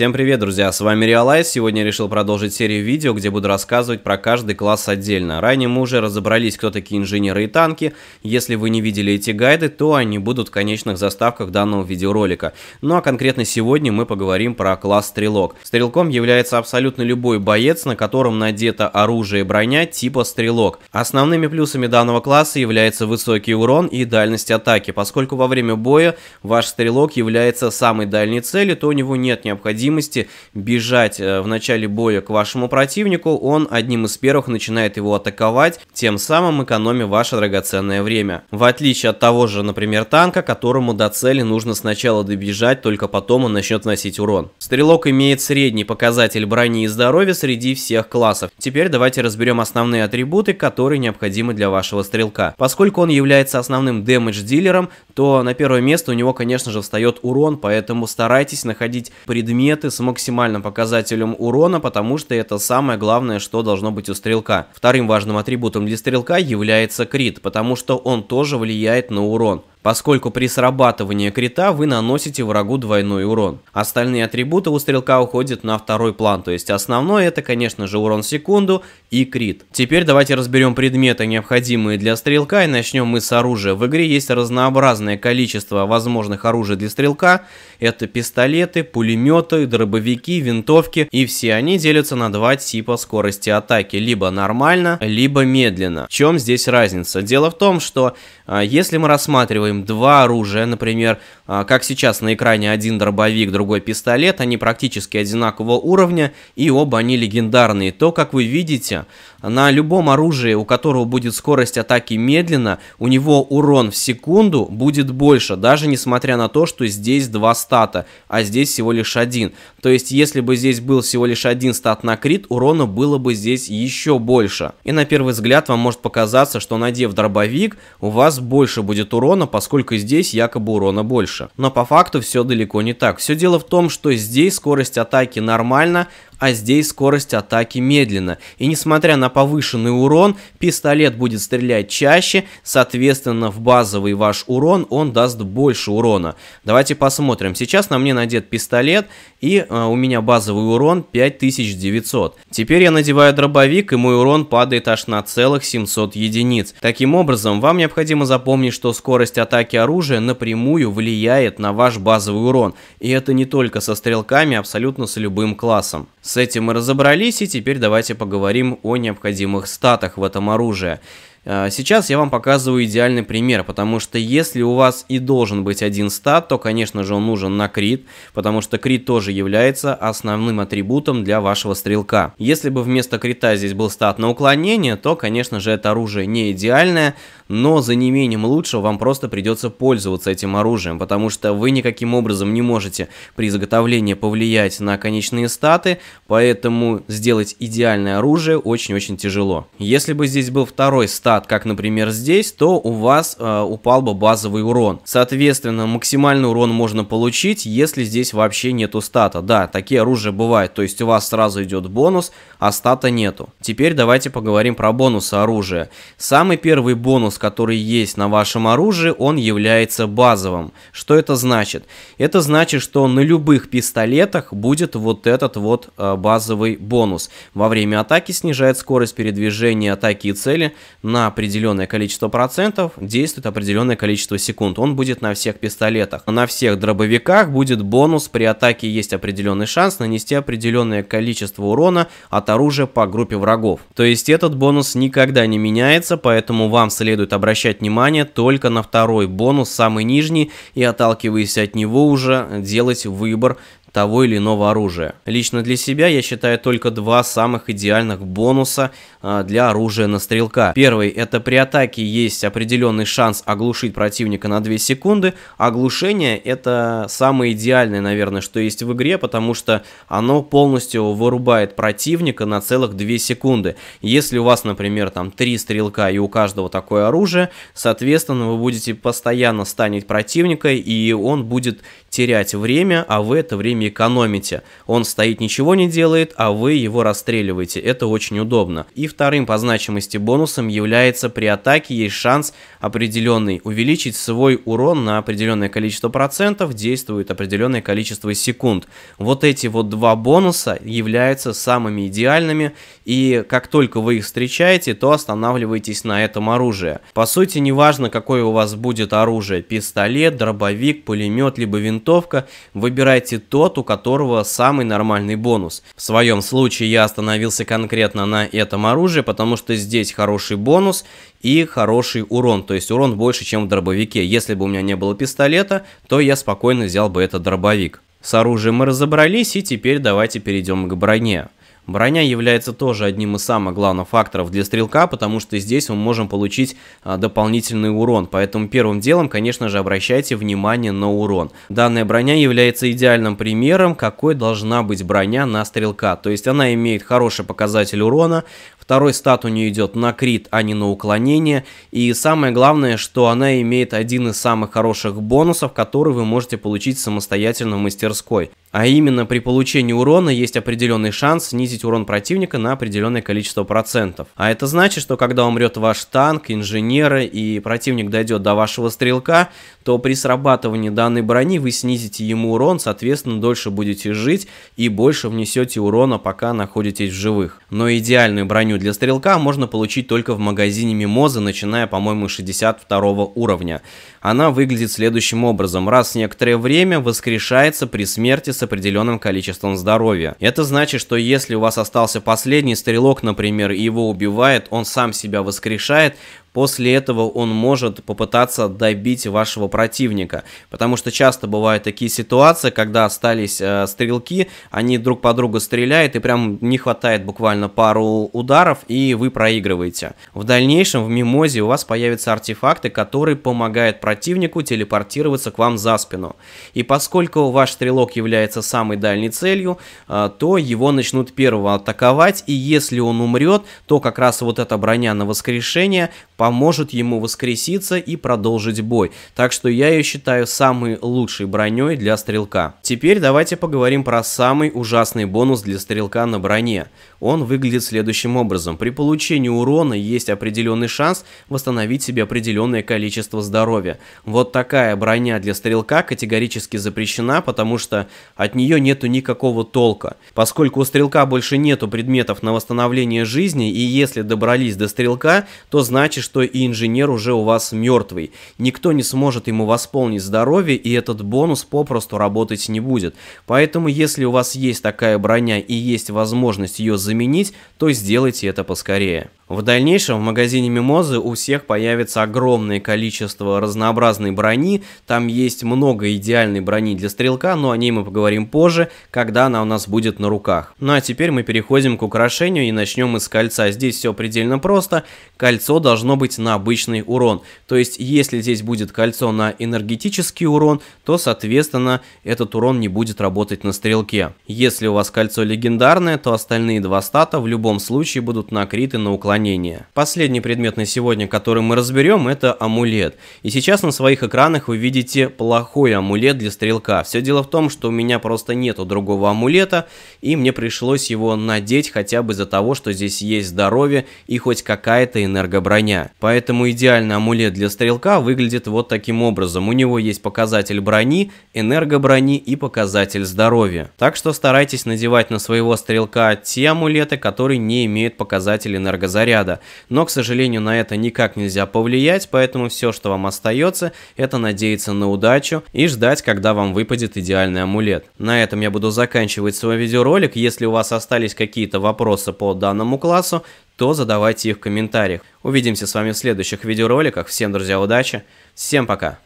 Всем привет, друзья, с вами Realize. Сегодня я решил продолжить серию видео, где буду рассказывать про каждый класс отдельно. Ранее мы уже разобрались, кто такие инженеры и танки. Если вы не видели эти гайды, то они будут в конечных заставках данного видеоролика. Ну а конкретно сегодня мы поговорим про класс стрелок. Стрелком является абсолютно любой боец, на котором надето оружие и броня типа стрелок. Основными плюсами данного класса является высокий урон и дальность атаки. Поскольку во время боя ваш стрелок является самой дальней целью, то у него нет необходимости необходимости бежать э, в начале боя к вашему противнику, он одним из первых начинает его атаковать, тем самым экономя ваше драгоценное время. В отличие от того же, например, танка, которому до цели нужно сначала добежать, только потом он начнет носить урон. Стрелок имеет средний показатель брони и здоровья среди всех классов. Теперь давайте разберем основные атрибуты, которые необходимы для вашего стрелка. Поскольку он является основным дэмэдж-дилером, то на первое место у него, конечно же, встает урон, поэтому старайтесь находить предмет, предметы с максимальным показателем урона, потому что это самое главное, что должно быть у стрелка. Вторым важным атрибутом для стрелка является крит, потому что он тоже влияет на урон поскольку при срабатывании крита вы наносите врагу двойной урон. Остальные атрибуты у стрелка уходят на второй план, то есть основное это, конечно же, урон в секунду и крит. Теперь давайте разберем предметы, необходимые для стрелка, и начнем мы с оружия. В игре есть разнообразное количество возможных оружий для стрелка. Это пистолеты, пулеметы, дробовики, винтовки, и все они делятся на два типа скорости атаки, либо нормально, либо медленно. В чем здесь разница? Дело в том, что а, если мы рассматриваем им два оружия, например, а, как сейчас на экране один дробовик, другой пистолет, они практически одинакового уровня, и оба они легендарные, то, как вы видите, на любом оружии, у которого будет скорость атаки медленно, у него урон в секунду будет больше, даже несмотря на то, что здесь два стата, а здесь всего лишь один. То есть, если бы здесь был всего лишь один стат на крит, урона было бы здесь еще больше. И на первый взгляд вам может показаться, что надев дробовик, у вас больше будет урона, по поскольку здесь якобы урона больше. Но по факту все далеко не так. Все дело в том, что здесь скорость атаки нормально, а здесь скорость атаки медленна, И несмотря на повышенный урон, пистолет будет стрелять чаще, соответственно в базовый ваш урон он даст больше урона. Давайте посмотрим. Сейчас на мне надет пистолет и э, у меня базовый урон 5900. Теперь я надеваю дробовик и мой урон падает аж на целых 700 единиц. Таким образом, вам необходимо запомнить, что скорость атаки оружия напрямую влияет на ваш базовый урон. И это не только со стрелками, а абсолютно с любым классом. С этим мы разобрались, и теперь давайте поговорим о необходимых статах в этом оружии. Э, сейчас я вам показываю идеальный пример, потому что если у вас и должен быть один стат, то, конечно же, он нужен на крит, потому что крит тоже является основным атрибутом для вашего стрелка. Если бы вместо крита здесь был стат на уклонение, то, конечно же, это оружие не идеальное, но за неимением лучшего вам просто придется пользоваться этим оружием, потому что вы никаким образом не можете при изготовлении повлиять на конечные статы, поэтому сделать идеальное оружие очень-очень тяжело. Если бы здесь был второй стат, как, например, здесь, то у вас э, упал бы базовый урон. Соответственно, максимальный урон можно получить, если здесь вообще нету стата. Да, такие оружия бывают, то есть у вас сразу идет бонус, а стата нету. Теперь давайте поговорим про бонусы оружия. Самый первый бонус, который есть на вашем оружии, он является базовым. Что это значит? Это значит, что на любых пистолетах будет вот этот вот э, базовый бонус. Во время атаки снижает скорость передвижения атаки и цели на определенное количество процентов, действует определенное количество секунд. Он будет на всех пистолетах. На всех дробовиках будет бонус, при атаке есть определенный шанс нанести определенное количество урона от оружия по группе врагов. То есть этот бонус никогда не меняется, поэтому вам следует следует обращать внимание только на второй бонус, самый нижний, и отталкиваясь от него уже делать выбор того или иного оружия. Лично для себя я считаю только два самых идеальных бонуса а, для оружия на стрелка. Первый это при атаке есть определенный шанс оглушить противника на 2 секунды. Оглушение это самое идеальное, наверное, что есть в игре, потому что оно полностью вырубает противника на целых 2 секунды. Если у вас, например, там 3 стрелка и у каждого такое оружие, соответственно, вы будете постоянно станить противника и он будет терять время, а вы это время время экономите. Он стоит, ничего не делает, а вы его расстреливаете. Это очень удобно. И вторым по значимости бонусом является при атаке есть шанс определенный увеличить свой урон на определенное количество процентов, действует определенное количество секунд. Вот эти вот два бонуса являются самыми идеальными, и как только вы их встречаете, то останавливаетесь на этом оружии. По сути, неважно, какое у вас будет оружие, пистолет, дробовик, пулемет, либо винтовка, выбирайте то, тот, у которого самый нормальный бонус. В своем случае я остановился конкретно на этом оружии, потому что здесь хороший бонус и хороший урон, то есть урон больше, чем в дробовике. Если бы у меня не было пистолета, то я спокойно взял бы этот дробовик. С оружием мы разобрались, и теперь давайте перейдем к броне. Броня является тоже одним из самых главных факторов для стрелка, потому что здесь мы можем получить а, дополнительный урон. Поэтому первым делом, конечно же, обращайте внимание на урон. Данная броня является идеальным примером, какой должна быть броня на стрелка. То есть она имеет хороший показатель урона, второй стат у нее идет на крит, а не на уклонение. И самое главное, что она имеет один из самых хороших бонусов, который вы можете получить самостоятельно в мастерской. А именно при получении урона есть определенный шанс снизить урон противника на определенное количество процентов. А это значит, что когда умрет ваш танк, инженеры и противник дойдет до вашего стрелка, то при срабатывании данной брони вы снизите ему урон, соответственно, дольше будете жить и больше внесете урона, пока находитесь в живых. Но идеальную броню для стрелка можно получить только в магазине Мимоза, начиная, по-моему, 62 уровня. Она выглядит следующим образом. Раз в некоторое время воскрешается при смерти с определенным количеством здоровья. Это значит, что если у вас остался последний стрелок, например, и его убивает, он сам себя воскрешает, После этого он может попытаться добить вашего противника. Потому что часто бывают такие ситуации, когда остались э, стрелки, они друг по другу стреляют, и прям не хватает буквально пару ударов, и вы проигрываете. В дальнейшем в мимозе у вас появятся артефакты, которые помогают противнику телепортироваться к вам за спину. И поскольку ваш стрелок является самой дальней целью, э, то его начнут первого атаковать, и если он умрет, то как раз вот эта броня на воскрешение поможет ему воскреситься и продолжить бой. Так что я ее считаю самой лучшей броней для стрелка. Теперь давайте поговорим про самый ужасный бонус для стрелка на броне. Он выглядит следующим образом. При получении урона есть определенный шанс восстановить себе определенное количество здоровья. Вот такая броня для стрелка категорически запрещена, потому что от нее нету никакого толка. Поскольку у стрелка больше нету предметов на восстановление жизни, и если добрались до стрелка, то значит, что и инженер уже у вас мертвый. Никто не сможет ему восполнить здоровье, и этот бонус попросту работать не будет. Поэтому, если у вас есть такая броня и есть возможность ее заменить, то сделайте это поскорее. В дальнейшем в магазине Мимозы у всех появится огромное количество разнообразной брони, там есть много идеальной брони для стрелка, но о ней мы поговорим позже, когда она у нас будет на руках. Ну а теперь мы переходим к украшению и начнем мы с кольца. Здесь все предельно просто, кольцо должно быть на обычный урон. То есть, если здесь будет кольцо на энергетический урон, то, соответственно, этот урон не будет работать на стрелке. Если у вас кольцо легендарное, то остальные два стата в любом случае будут накриты на уклонение. Последний предмет на сегодня, который мы разберем, это амулет. И сейчас на своих экранах вы видите плохой амулет для стрелка. Все дело в том, что у меня просто нету другого амулета, и мне пришлось его надеть хотя бы из-за того, что здесь есть здоровье и хоть какая-то энергоброня. Поэтому идеальный амулет для стрелка выглядит вот таким образом. У него есть показатель брони, энергоброни и показатель здоровья. Так что старайтесь надевать на своего стрелка те амулеты, которые не имеют показатель энергозаряда. Но, к сожалению, на это никак нельзя повлиять, поэтому все, что вам остается, это надеяться на удачу и ждать, когда вам выпадет идеальный амулет. На этом я буду заканчивать свой видеоролик. Если у вас остались какие-то вопросы по данному классу, то задавайте их в комментариях. Увидимся с вами в следующих видеороликах. Всем, друзья, удачи. Всем пока.